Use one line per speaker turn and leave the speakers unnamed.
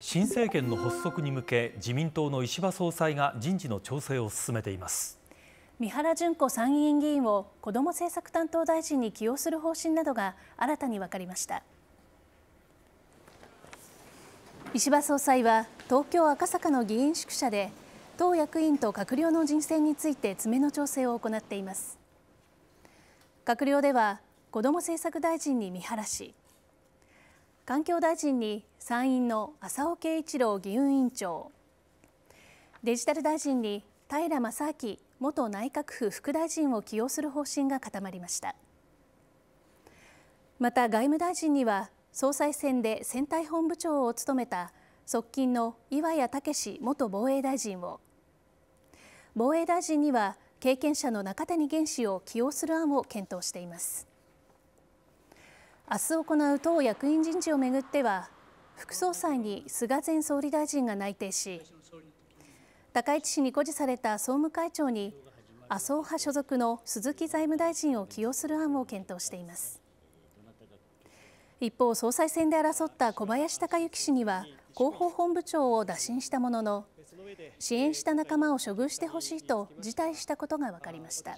新政権の発足に向け自民党の石破総裁が人事の調整を進めていま
す三原淳子参議院議員を子ども政策担当大臣に起用する方針などが新たに分かりました石破総裁は東京・赤坂の議員宿舎で党役員と閣僚の人選について詰めの調整を行っています閣僚では子ども政策大臣に三原氏環境大臣に参院の浅尾慶一郎議運委員長デジタル大臣に平正明元内閣府副大臣を起用する方針が固まりましたまた外務大臣には総裁選で選対本部長を務めた側近の岩谷武元防衛大臣を防衛大臣には経験者の中谷元氏を起用する案を検討しています。明日行う党役員人事をめぐっては副総裁に菅前総理大臣が内定し高市氏に誇示された総務会長に麻生派所属の鈴木財務大臣を起用する案を検討しています一方総裁選で争った小林孝之氏には広報本部長を打診したものの支援した仲間を処遇してほしいと辞退したことが分かりました。